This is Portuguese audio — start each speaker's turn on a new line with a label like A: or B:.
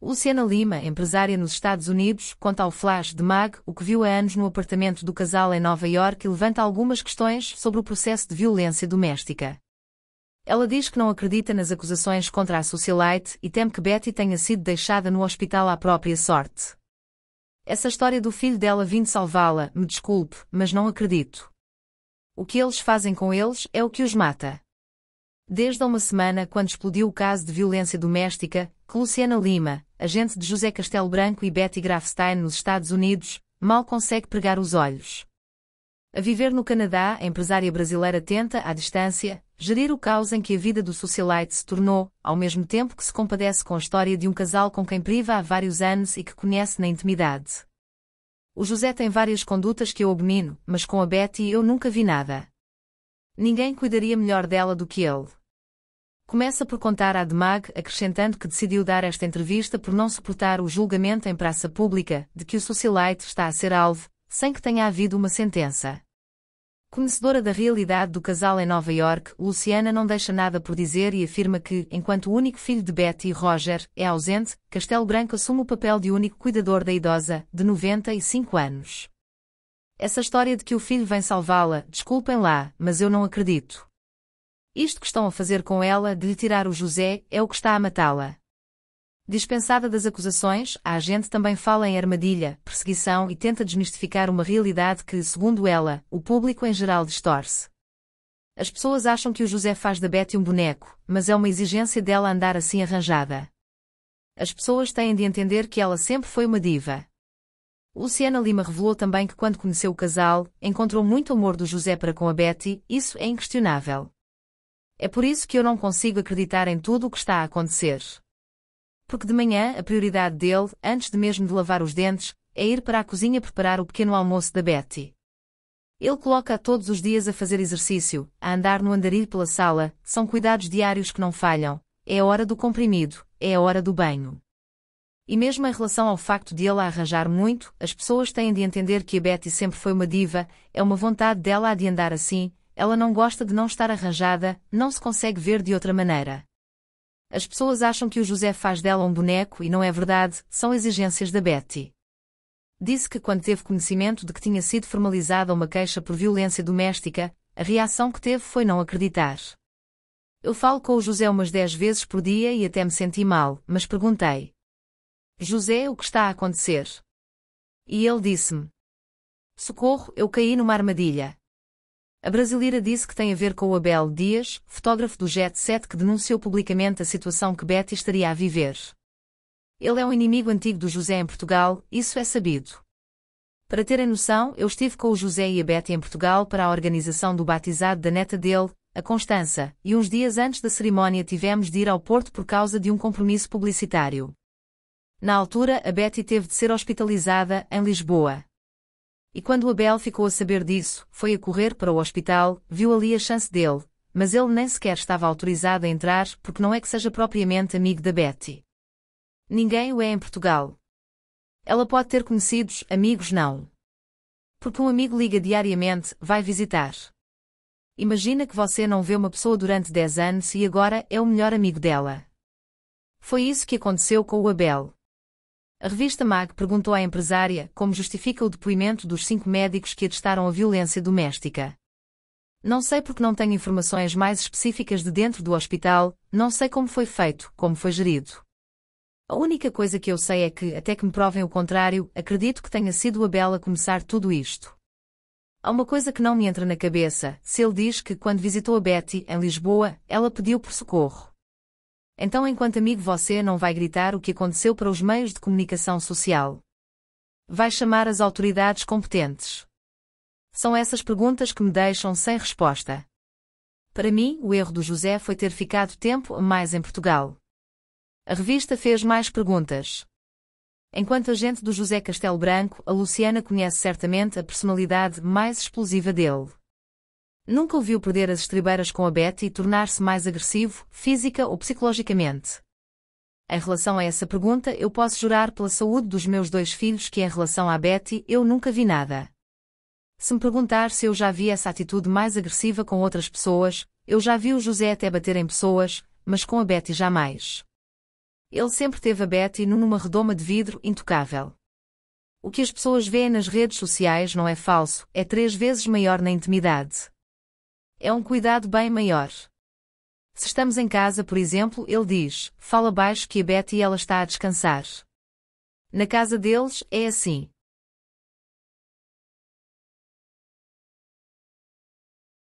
A: Luciana Lima, empresária nos Estados Unidos, conta ao Flash de Mag o que viu há anos no apartamento do casal em Nova York e levanta algumas questões sobre o processo de violência doméstica. Ela diz que não acredita nas acusações contra a socialite e teme que Betty tenha sido deixada no hospital à própria sorte. Essa história do filho dela vindo salvá-la, me desculpe, mas não acredito. O que eles fazem com eles é o que os mata. Desde há uma semana, quando explodiu o caso de violência doméstica, que Luciana Lima, agente de José Castelo Branco e Betty Grafstein nos Estados Unidos, mal consegue pregar os olhos. A viver no Canadá, a empresária brasileira tenta, à distância, gerir o caos em que a vida do socialite se tornou, ao mesmo tempo que se compadece com a história de um casal com quem priva há vários anos e que conhece na intimidade. O José tem várias condutas que eu abomino, mas com a Betty eu nunca vi nada. Ninguém cuidaria melhor dela do que ele. Começa por contar à DMAG, acrescentando que decidiu dar esta entrevista por não suportar o julgamento em praça pública de que o socialite está a ser alvo, sem que tenha havido uma sentença. Conhecedora da realidade do casal em Nova York, Luciana não deixa nada por dizer e afirma que, enquanto o único filho de Betty, e Roger, é ausente, Castelo Branco assume o papel de único cuidador da idosa, de 95 anos. Essa história de que o filho vem salvá-la, desculpem lá, mas eu não acredito. Isto que estão a fazer com ela de tirar o José é o que está a matá-la. Dispensada das acusações, a agente também fala em armadilha, perseguição e tenta desmistificar uma realidade que, segundo ela, o público em geral distorce. As pessoas acham que o José faz da Betty um boneco, mas é uma exigência dela andar assim arranjada. As pessoas têm de entender que ela sempre foi uma diva. Luciana Lima revelou também que quando conheceu o casal, encontrou muito amor do José para com a Betty, isso é inquestionável. É por isso que eu não consigo acreditar em tudo o que está a acontecer. Porque de manhã a prioridade dele, antes de mesmo de lavar os dentes, é ir para a cozinha preparar o pequeno almoço da Betty. Ele coloca a todos os dias a fazer exercício, a andar no andarilho pela sala, são cuidados diários que não falham, é a hora do comprimido, é a hora do banho. E mesmo em relação ao facto de ele arranjar muito, as pessoas têm de entender que a Betty sempre foi uma diva, é uma vontade dela a de andar assim, ela não gosta de não estar arranjada, não se consegue ver de outra maneira. As pessoas acham que o José faz dela um boneco e não é verdade, são exigências da Betty. Disse que quando teve conhecimento de que tinha sido formalizada uma queixa por violência doméstica, a reação que teve foi não acreditar. Eu falo com o José umas dez vezes por dia e até me senti mal, mas perguntei. José, o que está a acontecer? E ele disse-me. Socorro, eu caí numa armadilha. A brasileira disse que tem a ver com o Abel Dias, fotógrafo do Jet 7 que denunciou publicamente a situação que Betty estaria a viver. Ele é um inimigo antigo do José em Portugal, isso é sabido. Para terem noção, eu estive com o José e a Betty em Portugal para a organização do batizado da neta dele, a Constança, e uns dias antes da cerimónia tivemos de ir ao Porto por causa de um compromisso publicitário. Na altura, a Betty teve de ser hospitalizada em Lisboa. E quando Abel ficou a saber disso, foi a correr para o hospital, viu ali a chance dele, mas ele nem sequer estava autorizado a entrar porque não é que seja propriamente amigo da Betty. Ninguém o é em Portugal. Ela pode ter conhecidos, amigos não. Porque um amigo liga diariamente, vai visitar. Imagina que você não vê uma pessoa durante 10 anos e agora é o melhor amigo dela. Foi isso que aconteceu com o Abel. A revista MAG perguntou à empresária como justifica o depoimento dos cinco médicos que atestaram a violência doméstica. Não sei porque não tenho informações mais específicas de dentro do hospital, não sei como foi feito, como foi gerido. A única coisa que eu sei é que, até que me provem o contrário, acredito que tenha sido a Bela a começar tudo isto. Há uma coisa que não me entra na cabeça, se ele diz que, quando visitou a Betty, em Lisboa, ela pediu por socorro. Então, enquanto amigo, você não vai gritar o que aconteceu para os meios de comunicação social. Vai chamar as autoridades competentes. São essas perguntas que me deixam sem resposta. Para mim, o erro do José foi ter ficado tempo a mais em Portugal. A revista fez mais perguntas. Enquanto agente do José Castelo Branco, a Luciana conhece certamente a personalidade mais explosiva dele nunca o viu perder as estribeiras com a Betty e tornar-se mais agressivo, física ou psicologicamente. Em relação a essa pergunta, eu posso jurar pela saúde dos meus dois filhos que, em relação à Betty, eu nunca vi nada. Se me perguntar se eu já vi essa atitude mais agressiva com outras pessoas, eu já vi o José até bater em pessoas, mas com a Betty jamais. Ele sempre teve a Betty numa redoma de vidro intocável. O que as pessoas veem nas redes sociais não é falso, é três vezes maior na intimidade. É um cuidado bem maior. Se estamos em casa, por exemplo, ele diz, fala baixo que a Betty ela está a descansar. Na casa deles, é assim.